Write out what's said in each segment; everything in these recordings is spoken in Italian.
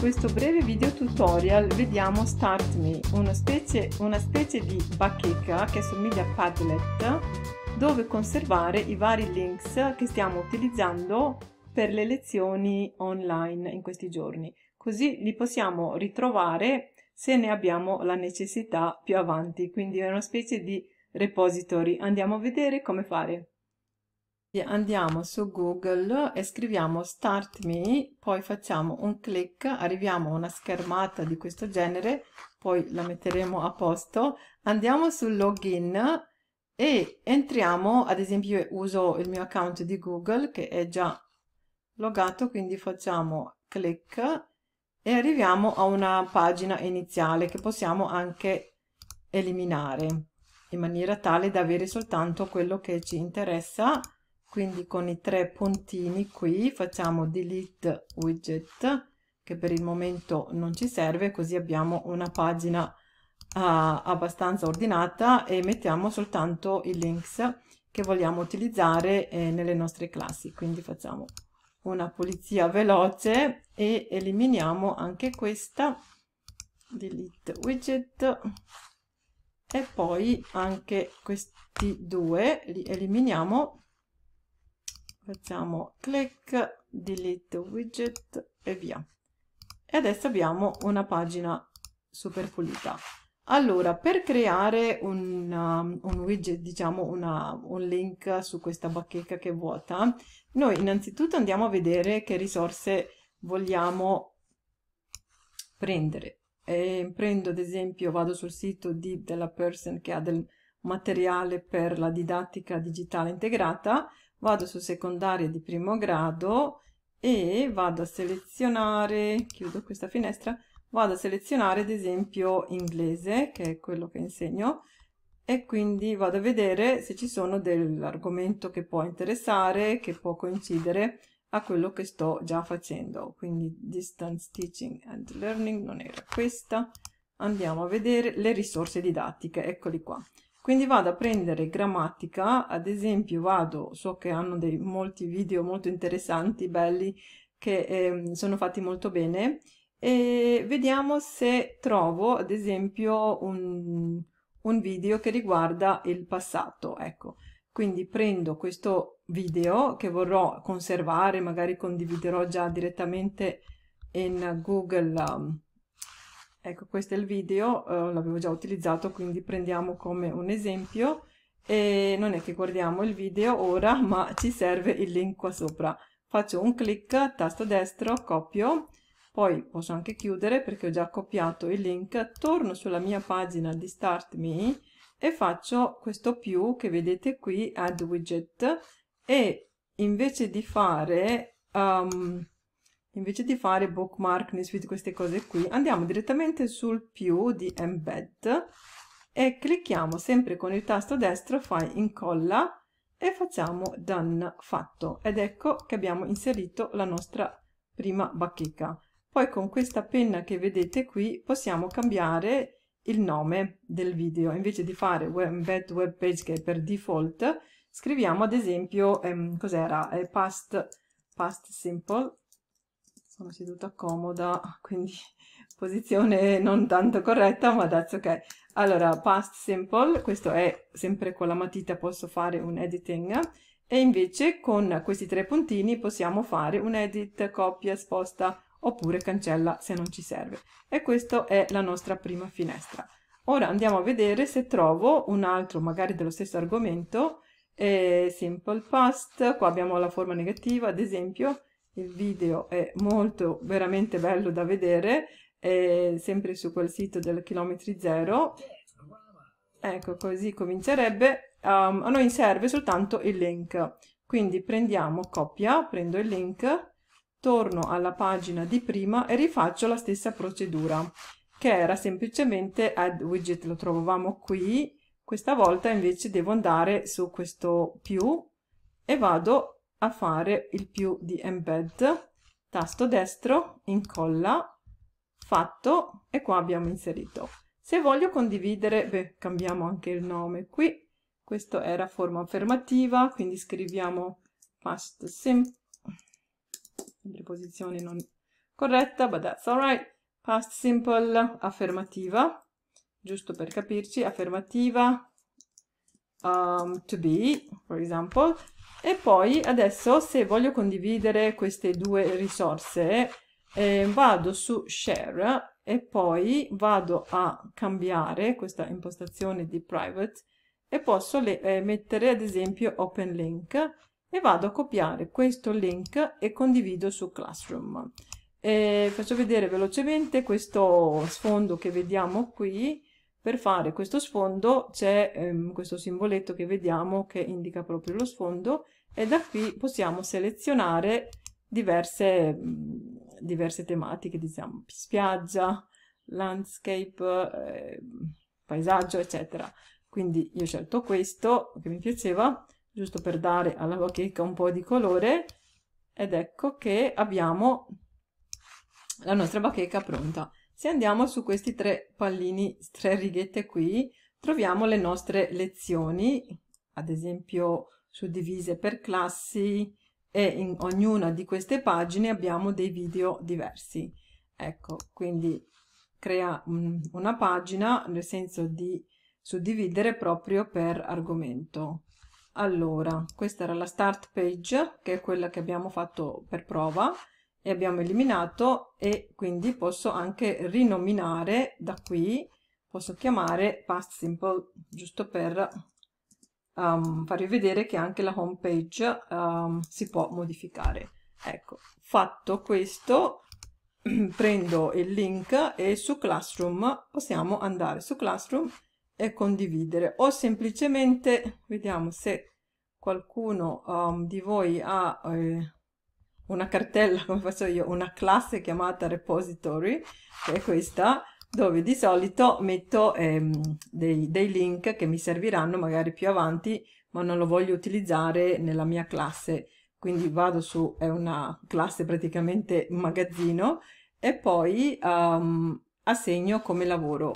in questo breve video tutorial vediamo Start Me, una specie, una specie di bacheca che assomiglia a Padlet dove conservare i vari links che stiamo utilizzando per le lezioni online in questi giorni. Così li possiamo ritrovare se ne abbiamo la necessità più avanti, quindi è una specie di repository. Andiamo a vedere come fare andiamo su Google e scriviamo Start Me, poi facciamo un clic, arriviamo a una schermata di questo genere, poi la metteremo a posto, andiamo sul Login e entriamo, ad esempio io uso il mio account di Google che è già logato, quindi facciamo clic e arriviamo a una pagina iniziale che possiamo anche eliminare in maniera tale da avere soltanto quello che ci interessa quindi con i tre puntini qui facciamo delete widget che per il momento non ci serve così abbiamo una pagina uh, abbastanza ordinata e mettiamo soltanto i links che vogliamo utilizzare eh, nelle nostre classi quindi facciamo una pulizia veloce e eliminiamo anche questa delete widget e poi anche questi due li eliminiamo facciamo click, delete widget e via e adesso abbiamo una pagina super pulita allora per creare un, um, un widget diciamo una, un link su questa bacheca che è vuota noi innanzitutto andiamo a vedere che risorse vogliamo prendere e prendo ad esempio vado sul sito di, della person che ha del materiale per la didattica digitale integrata vado su secondaria di primo grado e vado a selezionare, chiudo questa finestra, vado a selezionare ad esempio inglese, che è quello che insegno, e quindi vado a vedere se ci sono dell'argomento che può interessare, che può coincidere a quello che sto già facendo. Quindi distance teaching and learning non era questa. Andiamo a vedere le risorse didattiche, eccoli qua quindi vado a prendere grammatica ad esempio vado so che hanno dei molti video molto interessanti belli che eh, sono fatti molto bene e vediamo se trovo ad esempio un, un video che riguarda il passato ecco quindi prendo questo video che vorrò conservare magari condividerò già direttamente in google um, Ecco, questo è il video, eh, l'avevo già utilizzato, quindi prendiamo come un esempio e non è che guardiamo il video ora, ma ci serve il link qua sopra. Faccio un clic, tasto destro, copio, poi posso anche chiudere perché ho già copiato il link, torno sulla mia pagina di Start Me e faccio questo più che vedete qui, Add Widget, e invece di fare... Um, invece di fare bookmark, newsfeed, queste cose qui, andiamo direttamente sul più di embed e clicchiamo sempre con il tasto destro, fai incolla e facciamo done fatto. Ed ecco che abbiamo inserito la nostra prima bacheca. Poi con questa penna che vedete qui possiamo cambiare il nome del video. Invece di fare embed web page che è per default, scriviamo ad esempio, ehm, cos'era, eh, past, past simple, sono seduta comoda, quindi posizione non tanto corretta, ma that's ok. Allora, past simple, questo è sempre con la matita posso fare un editing, e invece con questi tre puntini possiamo fare un edit, copia, sposta, oppure cancella se non ci serve. E questa è la nostra prima finestra. Ora andiamo a vedere se trovo un altro, magari dello stesso argomento, eh, simple past, qua abbiamo la forma negativa ad esempio, il video è molto veramente bello da vedere è sempre su quel sito del chilometri zero ecco così comincerebbe um, a noi serve soltanto il link quindi prendiamo copia prendo il link torno alla pagina di prima e rifaccio la stessa procedura che era semplicemente add widget lo trovavamo qui questa volta invece devo andare su questo più e vado a fare il più di embed, tasto destro, incolla, fatto e qua abbiamo inserito. Se voglio condividere, beh, cambiamo anche il nome qui, questo era forma affermativa, quindi scriviamo past simple, preposizione non corretta, but that's alright, past simple, affermativa, giusto per capirci, affermativa, um, to be, for example, e poi adesso se voglio condividere queste due risorse eh, vado su share e poi vado a cambiare questa impostazione di private e posso le, eh, mettere ad esempio open link e vado a copiare questo link e condivido su Classroom. E eh, faccio vedere velocemente questo sfondo che vediamo qui per fare questo sfondo c'è ehm, questo simboletto che vediamo che indica proprio lo sfondo e da qui possiamo selezionare diverse, mh, diverse tematiche, diciamo spiaggia, landscape, eh, paesaggio, eccetera. Quindi io ho scelto questo che mi piaceva, giusto per dare alla bacheca un po' di colore ed ecco che abbiamo la nostra bacheca pronta. Se andiamo su questi tre pallini, tre righette qui, troviamo le nostre lezioni, ad esempio suddivise per classi e in ognuna di queste pagine abbiamo dei video diversi. Ecco, quindi crea una pagina nel senso di suddividere proprio per argomento. Allora, questa era la start page, che è quella che abbiamo fatto per prova, e abbiamo eliminato e quindi posso anche rinominare da qui posso chiamare past simple giusto per um, farvi vedere che anche la home page um, ehm, si può modificare ecco fatto questo prendo il link e su classroom possiamo andare su classroom e condividere o semplicemente vediamo se qualcuno um, di voi ha eh, una cartella, come faccio io, una classe chiamata repository, che è questa, dove di solito metto ehm, dei, dei, link che mi serviranno magari più avanti, ma non lo voglio utilizzare nella mia classe. Quindi vado su, è una classe praticamente magazzino, e poi um, assegno come lavoro.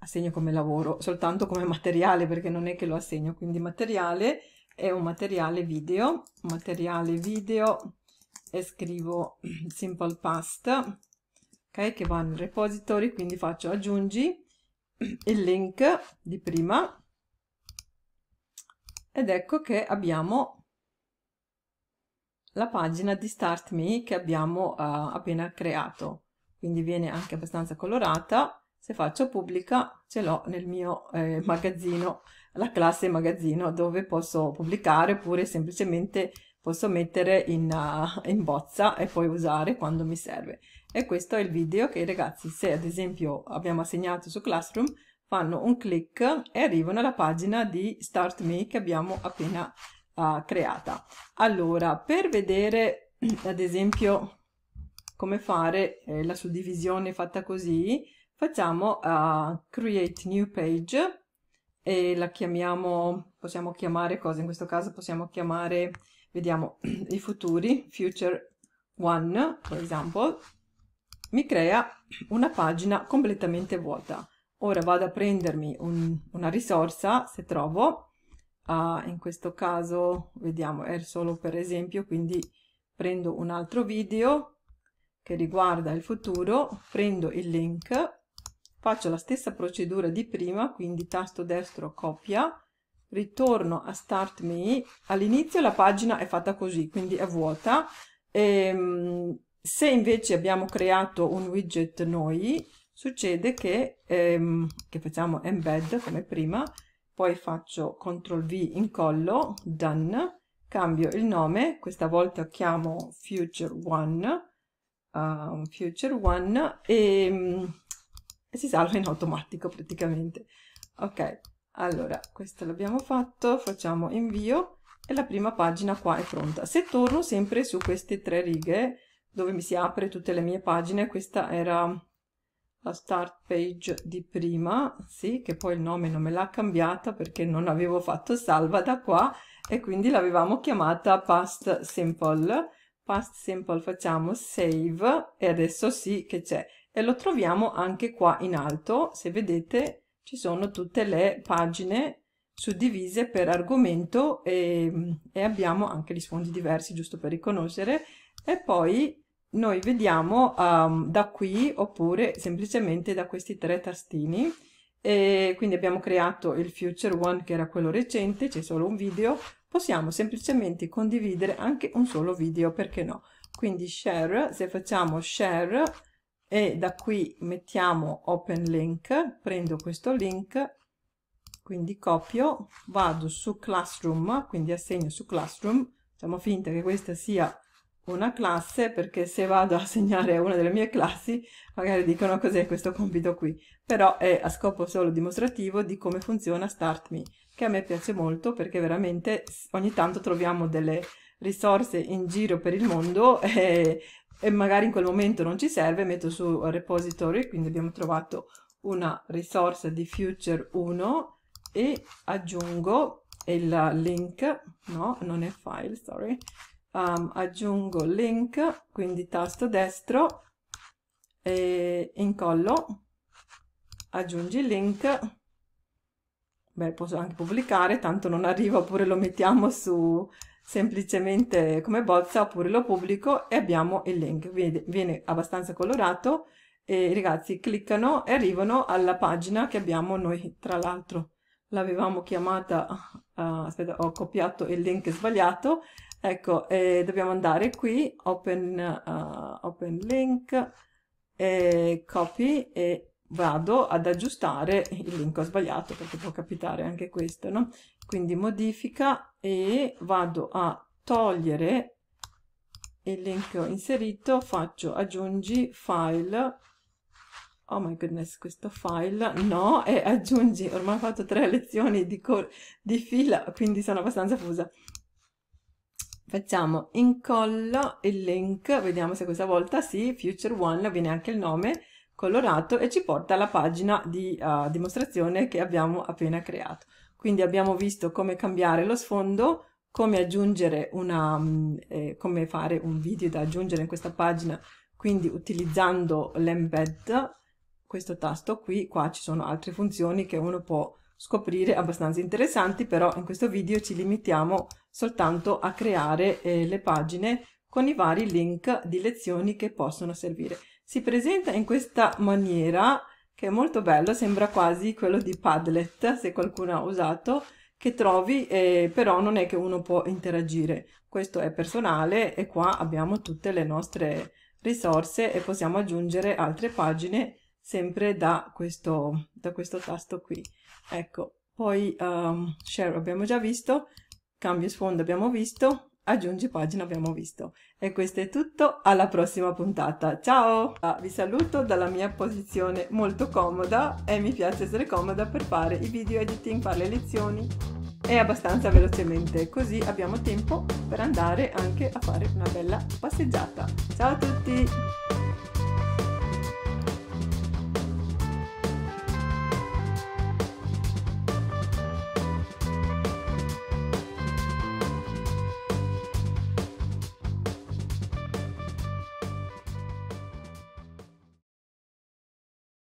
Assegno come lavoro, soltanto come materiale, perché non è che lo assegno, quindi materiale è un materiale video, materiale video e scrivo simple past ok che va nel repository quindi faccio aggiungi il link di prima ed ecco che abbiamo la pagina di start me che abbiamo uh, appena creato quindi viene anche abbastanza colorata se faccio pubblica ce l'ho nel mio eh, magazzino la classe magazzino dove posso pubblicare oppure semplicemente posso mettere in, uh, in, bozza e poi usare quando mi serve. E questo è il video che i ragazzi, se ad esempio abbiamo assegnato su Classroom, fanno un clic e arrivano alla pagina di Start Me che abbiamo appena uh, creata. Allora, per vedere ad esempio come fare eh, la suddivisione fatta così, facciamo uh, Create New Page e la chiamiamo, possiamo chiamare cosa, in questo caso possiamo chiamare vediamo i futuri, future one, per esempio, mi crea una pagina completamente vuota. Ora vado a prendermi un, una risorsa, se trovo, uh, in questo caso vediamo è solo per esempio, quindi prendo un altro video che riguarda il futuro, prendo il link, faccio la stessa procedura di prima, quindi tasto destro copia, ritorno a Start Me, all'inizio la pagina è fatta così, quindi è vuota. E, ehm, se invece abbiamo creato un widget noi, succede che, ehm, che facciamo embed come prima, poi faccio CTRL V incollo, done, cambio il nome, questa volta chiamo Future One, uh, Future One e, ehm, e si salva in automatico praticamente. Ok, allora, questo l'abbiamo fatto, facciamo invio e la prima pagina qua è pronta. Se torno sempre su queste tre righe dove mi si apre tutte le mie pagine, questa era la start page di prima, sì, che poi il nome non me l'ha cambiata perché non avevo fatto salva da qua e quindi l'avevamo chiamata past simple. Past simple facciamo save e adesso sì che c'è e lo troviamo anche qua in alto, se vedete ci sono tutte le pagine suddivise per argomento e, e abbiamo anche gli sfondi diversi giusto per riconoscere e poi noi vediamo um, da qui oppure semplicemente da questi tre tastini e quindi abbiamo creato il future one che era quello recente c'è solo un video possiamo semplicemente condividere anche un solo video perché no quindi share se facciamo share e da qui mettiamo open link, prendo questo link, quindi copio, vado su classroom, quindi assegno su classroom, facciamo finta che questa sia una classe perché se vado a assegnare a una delle mie classi magari dicono cos'è questo compito qui, però è a scopo solo dimostrativo di come funziona StartMe, che a me piace molto perché veramente ogni tanto troviamo delle risorse in giro per il mondo e, eh, e magari in quel momento non ci serve, metto su repository, quindi abbiamo trovato una risorsa di future 1 e aggiungo il link, no, non è file, sorry, um, aggiungo link, quindi tasto destro, e incollo, aggiungi link, beh posso anche pubblicare, tanto non arriva oppure lo mettiamo su semplicemente come bozza oppure lo pubblico e abbiamo il link. Viene, viene abbastanza colorato e i ragazzi cliccano e arrivano alla pagina che abbiamo noi. Tra l'altro l'avevamo chiamata, uh, aspetta ho copiato il link sbagliato, ecco eh, dobbiamo andare qui, open, uh, open link, eh, copy e vado ad aggiustare il link ho sbagliato perché può capitare anche questo no? quindi modifica e vado a togliere elenco inserito faccio aggiungi file oh my goodness questo file no e aggiungi ormai ho fatto tre lezioni di, di fila quindi sono abbastanza fusa facciamo incolla il link vediamo se questa volta sì future one viene anche il nome colorato e ci porta alla pagina di uh, dimostrazione che abbiamo appena creato quindi abbiamo visto come cambiare lo sfondo, come aggiungere una, mm, eh, come fare un video da aggiungere in questa pagina, quindi utilizzando l'embed, questo tasto qui, qua ci sono altre funzioni che uno può scoprire abbastanza interessanti, però in questo video ci limitiamo soltanto a creare eh, le pagine con i vari link di lezioni che possono servire. Si presenta in questa maniera che è molto bello, sembra quasi quello di Padlet, se qualcuno ha usato, che trovi, eh, però non è che uno può interagire. Questo è personale e qua abbiamo tutte le nostre risorse e possiamo aggiungere altre pagine sempre da questo, da questo tasto qui. Ecco, poi um, share abbiamo già visto, cambio sfondo abbiamo visto, aggiungi pagina abbiamo visto. E questo è tutto, alla prossima puntata. Ciao! Ah, vi saluto dalla mia posizione molto comoda e mi piace essere comoda per fare i video editing, fare le lezioni e abbastanza velocemente, così abbiamo tempo per andare anche a fare una bella passeggiata. Ciao a tutti!